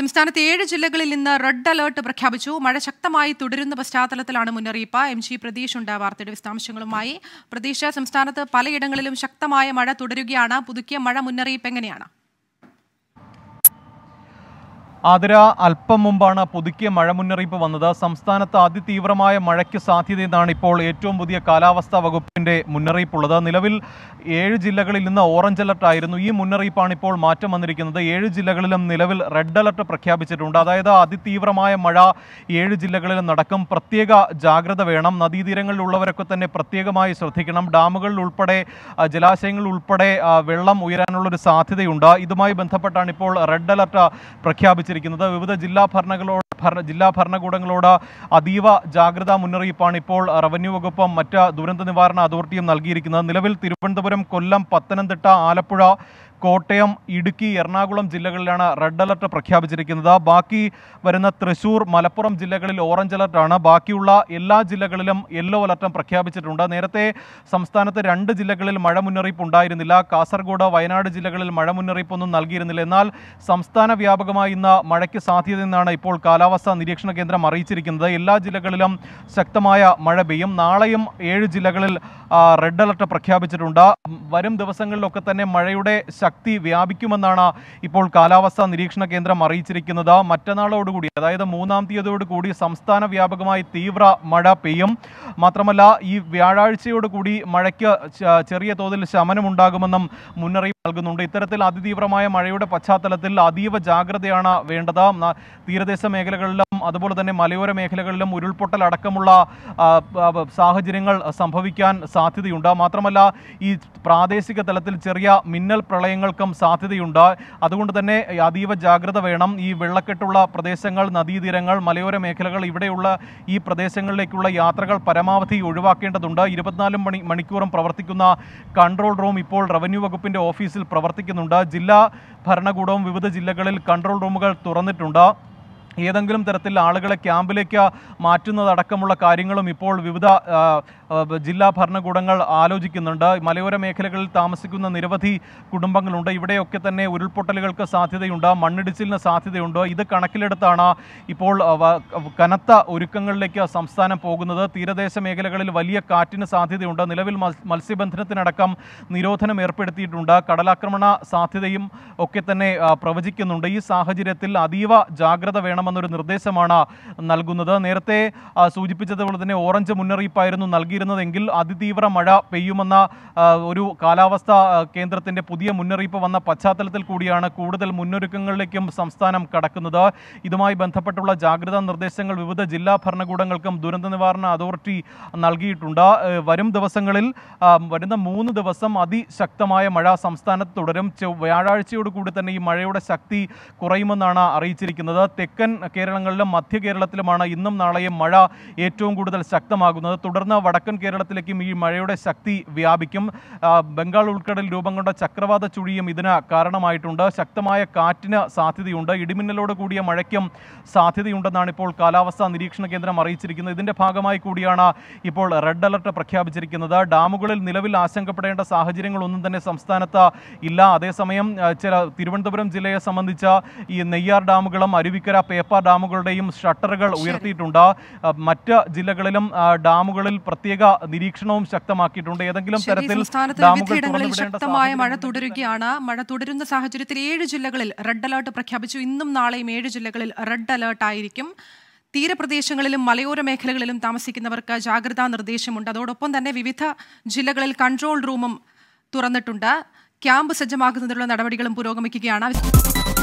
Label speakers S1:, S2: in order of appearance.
S1: സംസ്ഥാനത്ത് ഏഴ് ജില്ലകളിൽ ഇന്ന് റെഡ് അലർട്ട് പ്രഖ്യാപിച്ചു മഴ ശക്തമായി തുടരുന്ന പശ്ചാത്തലത്തിലാണ് മുന്നറിയിപ്പ് എം ജി പ്രതീഷ് ഉണ്ട് വാർത്തയുടെ വിശദാംശങ്ങളുമായി പ്രതീക്ഷ സംസ്ഥാനത്ത് പലയിടങ്ങളിലും ശക്തമായ മഴ തുടരുകയാണ് പുതുക്കിയ മഴ മുന്നറിയിപ്പ് എങ്ങനെയാണ്
S2: അതിര അല്പം മുമ്പാണ് പുതുക്കിയ മഴ മുന്നറിയിപ്പ് വന്നത് സംസ്ഥാനത്ത് അതിതീവ്രമായ മഴയ്ക്ക് സാധ്യതയെന്നാണ് ഇപ്പോൾ ഏറ്റവും പുതിയ കാലാവസ്ഥാ വകുപ്പിൻ്റെ മുന്നറിയിപ്പുള്ളത് നിലവിൽ ഏഴ് ജില്ലകളിൽ നിന്ന് ഓറഞ്ച് അലർട്ട് ആയിരുന്നു ഈ മുന്നറിയിപ്പാണ് ഇപ്പോൾ മാറ്റം വന്നിരിക്കുന്നത് ഏഴ് ജില്ലകളിലും നിലവിൽ റെഡ് അലർട്ട് പ്രഖ്യാപിച്ചിട്ടുണ്ട് അതായത് അതിതീവ്രമായ മഴ ഏഴ് ജില്ലകളിലും നടക്കും പ്രത്യേക ജാഗ്രത വേണം നദീതീരങ്ങളിലുള്ളവരൊക്കെ തന്നെ പ്രത്യേകമായി ശ്രദ്ധിക്കണം ഡാമുകളിൽ ഉൾപ്പെടെ ജലാശയങ്ങളിൽ ഉൾപ്പെടെ വെള്ളം ഉയരാനുള്ളൊരു സാധ്യതയുണ്ട് ഇതുമായി ബന്ധപ്പെട്ടാണ് ഇപ്പോൾ റെഡ് അലർട്ട് പ്രഖ്യാപിച്ചത് അറിയിച്ചിരിക്കുന്നത് വിവിധ ജില്ലാ ഭരണങ്ങളോട് ജില്ലാ ഭരണകൂടങ്ങളോട് അതീവ ജാഗ്രതാ മുന്നറിയിപ്പാണ് ഇപ്പോൾ റവന്യൂ വകുപ്പും മറ്റ് ദുരന്ത നിവാരണ അതോറിറ്റിയും നൽകിയിരിക്കുന്നത് നിലവിൽ തിരുവനന്തപുരം കൊല്ലം പത്തനംതിട്ട ആലപ്പുഴ കോട്ടയം ഇടുക്കി എറണാകുളം ജില്ലകളിലാണ് റെഡ് അലർട്ട് പ്രഖ്യാപിച്ചിരിക്കുന്നത് ബാക്കി വരുന്ന തൃശൂർ മലപ്പുറം ജില്ലകളിൽ ഓറഞ്ച് അലർട്ടാണ് ബാക്കിയുള്ള എല്ലാ ജില്ലകളിലും യെല്ലോ അലർട്ടും പ്രഖ്യാപിച്ചിട്ടുണ്ട് നേരത്തെ സംസ്ഥാനത്ത് രണ്ട് ജില്ലകളിൽ മഴ മുന്നറിയിപ്പ് ഉണ്ടായിരുന്നില്ല കാസർഗോഡ് വയനാട് ജില്ലകളിൽ മഴ മുന്നറിയിപ്പൊന്നും നൽകിയിരുന്നില്ല എന്നാൽ സംസ്ഥാന വ്യാപകമായി ഇന്ന് മഴയ്ക്ക് സാധ്യതയെന്നാണ് ഇപ്പോൾ കാലാവസ്ഥാ നിരീക്ഷണ കേന്ദ്രം അറിയിച്ചിരിക്കുന്നത് എല്ലാ ജില്ലകളിലും ശക്തമായ മഴ പെയ്യും നാളെയും ഏഴ് ജില്ലകളിൽ റെഡ് അലർട്ട് പ്രഖ്യാപിച്ചിട്ടുണ്ട് വരും ദിവസങ്ങളിലൊക്കെ തന്നെ മഴയുടെ ശക്തി ശക്തി വ്യാപിക്കുമെന്നാണ് ഇപ്പോൾ കാലാവസ്ഥാ നിരീക്ഷണ കേന്ദ്രം അറിയിച്ചിരിക്കുന്നത് മറ്റന്നാളോടുകൂടി അതായത് മൂന്നാം തീയതിയോടുകൂടി സംസ്ഥാന വ്യാപകമായി തീവ്ര മഴ പെയ്യും മാത്രമല്ല ഈ വ്യാഴാഴ്ചയോടുകൂടി മഴയ്ക്ക് ചെറിയ തോതിൽ ശമനമുണ്ടാകുമെന്നും മുന്നറിയിപ്പ് നൽകുന്നുണ്ട് ഇത്തരത്തിൽ അതിതീവ്രമായ മഴയുടെ പശ്ചാത്തലത്തിൽ അതീവ ജാഗ്രതയാണ് വേണ്ടത് തീരദേശ മേഖലകളിലും അതുപോലെ തന്നെ മലയോര മേഖലകളിലും ഉരുൾപൊട്ടൽ അടക്കമുള്ള സാഹചര്യങ്ങൾ സംഭവിക്കാൻ സാധ്യതയുണ്ട് മാത്രമല്ല ഈ പ്രാദേശിക തലത്തിൽ ചെറിയ മിന്നൽ പ്രളയങ്ങൾ കാര്യങ്ങൾക്കും സാധ്യതയുണ്ട് അതുകൊണ്ട് തന്നെ അതീവ ജാഗ്രത വേണം ഈ വെള്ളക്കെട്ടുള്ള പ്രദേശങ്ങൾ നദീതീരങ്ങൾ മലയോര മേഖലകൾ ഇവിടെയുള്ള ഈ പ്രദേശങ്ങളിലേക്കുള്ള യാത്രകൾ പരമാവധി ഒഴിവാക്കേണ്ടതുണ്ട് ഇരുപത്തിനാല് മണി മണിക്കൂറും പ്രവർത്തിക്കുന്ന കൺട്രോൾ റൂം ഇപ്പോൾ റവന്യൂ വകുപ്പിൻ്റെ ഓഫീസിൽ പ്രവർത്തിക്കുന്നുണ്ട് ജില്ലാ ഭരണകൂടവും വിവിധ ജില്ലകളിൽ കൺട്രോൾ റൂമുകൾ തുറന്നിട്ടുണ്ട് ഏതെങ്കിലും തരത്തിൽ ആളുകളെ ക്യാമ്പിലേക്ക് മാറ്റുന്നതടക്കമുള്ള കാര്യങ്ങളും ഇപ്പോൾ വിവിധ ജില്ലാ ഭരണകൂടങ്ങൾ ആലോചിക്കുന്നുണ്ട് മലയോര മേഖലകളിൽ താമസിക്കുന്ന നിരവധി കുടുംബങ്ങളുണ്ട് ഇവിടെയൊക്കെ തന്നെ ഉരുൾപൊട്ടലുകൾക്ക് സാധ്യതയുണ്ട് മണ്ണിടിച്ചിലിന് സാധ്യതയുണ്ട് ഇത് കണക്കിലെടുത്താണ് ഇപ്പോൾ കനത്ത ഒരുക്കങ്ങളിലേക്ക് സംസ്ഥാനം പോകുന്നത് തീരദേശ മേഖലകളിൽ വലിയ കാറ്റിന് സാധ്യതയുണ്ട് നിലവിൽ മത്സ്യബന്ധനത്തിനടക്കം നിരോധനം ഏർപ്പെടുത്തിയിട്ടുണ്ട് കടലാക്രമണ സാധ്യതയും ഒക്കെ തന്നെ പ്രവചിക്കുന്നുണ്ട് ഈ സാഹചര്യത്തിൽ അതീവ ജാഗ്രത വേണമെന്ന് ചെയ്യണമെന്നൊരു നിർദ്ദേശമാണ് നൽകുന്നത് നേരത്തെ സൂചിപ്പിച്ചതുപോലെ തന്നെ ഓറഞ്ച് മുന്നറിയിപ്പായിരുന്നു നൽകിയിരുന്നതെങ്കിൽ അതിതീവ്ര മഴ പെയ്യുമെന്ന ഒരു കാലാവസ്ഥ കേന്ദ്രത്തിൻ്റെ പുതിയ മുന്നറിയിപ്പ് വന്ന പശ്ചാത്തലത്തിൽ കൂടിയാണ് കൂടുതൽ മുന്നൊരുക്കങ്ങളിലേക്കും സംസ്ഥാനം കടക്കുന്നത് ഇതുമായി ബന്ധപ്പെട്ടുള്ള ജാഗ്രതാ നിർദ്ദേശങ്ങൾ വിവിധ ജില്ലാ ഭരണകൂടങ്ങൾക്കും ദുരന്ത നിവാരണ അതോറിറ്റി നൽകിയിട്ടുണ്ട് വരും ദിവസങ്ങളിൽ വരുന്ന മൂന്ന് ദിവസം അതിശക്തമായ മഴ സംസ്ഥാനത്ത് തുടരും വ്യാഴാഴ്ചയോടുകൂടി തന്നെ ഈ മഴയുടെ ശക്തി കുറയുമെന്നാണ് അറിയിച്ചിരിക്കുന്നത് തെക്കൻ കേരളങ്ങളിലും മധ്യ കേരളത്തിലുമാണ് ഇന്നും നാളെയും മഴ ഏറ്റവും കൂടുതൽ ശക്തമാകുന്നത് തുടർന്ന് വടക്കൻ കേരളത്തിലേക്കും ഈ മഴയുടെ ശക്തി വ്യാപിക്കും ബംഗാൾ ഉൾക്കടൽ രൂപം കൊണ്ട ചക്രവാത ചുഴിയും ഇതിന് കാരണമായിട്ടുണ്ട് ശക്തമായ കാറ്റിന് സാധ്യതയുണ്ട് ഇടിമിന്നലോട് കൂടിയ മഴയ്ക്കും സാധ്യതയുണ്ടെന്നാണ് ഇപ്പോൾ കാലാവസ്ഥാ നിരീക്ഷണ കേന്ദ്രം അറിയിച്ചിരിക്കുന്നത് ഇതിന്റെ ഭാഗമായി കൂടിയാണ് ഇപ്പോൾ റെഡ് അലർട്ട് പ്രഖ്യാപിച്ചിരിക്കുന്നത് ഡാമുകളിൽ നിലവിൽ ആശങ്കപ്പെടേണ്ട സാഹചര്യങ്ങളൊന്നും തന്നെ സംസ്ഥാനത്ത് ഇല്ല അതേസമയം ചില തിരുവനന്തപുരം ജില്ലയെ സംബന്ധിച്ച ഈ നെയ്യാർ ഡാമുകളും അരുവിക്കര പേ എപ്പ ഡാമുകളുടെയും ഷട്ടറുകൾ ഉയർത്തിയിട്ടുണ്ട് മറ്റ് ജില്ലകളിലും ഡാമുകളിൽ പ്രത്യേക നിരീക്ഷണവും ശക്തമാക്കിയിട്ടുണ്ട് ഏതെങ്കിലും തരത്തിൽ ശക്തമായ
S1: മഴ തുടരുകയാണ് മഴ തുടരുന്ന സാഹചര്യത്തിൽ ഏഴ് ജില്ലകളിൽ റെഡ് അലർട്ട് പ്രഖ്യാപിച്ചു ഇന്നും നാളെയും ഏഴ് ജില്ലകളിൽ റെഡ് അലർട്ട് ആയിരിക്കും തീരപ്രദേശങ്ങളിലും മലയോര മേഖലകളിലും താമസിക്കുന്നവർക്ക് ജാഗ്രതാ നിർദ്ദേശമുണ്ട് അതോടൊപ്പം തന്നെ വിവിധ ജില്ലകളിൽ കൺട്രോൾ റൂമും തുറന്നിട്ടുണ്ട് ക്യാമ്പ് സജ്ജമാക്കുന്നതിനുള്ള നടപടികളും പുരോഗമിക്കുകയാണ്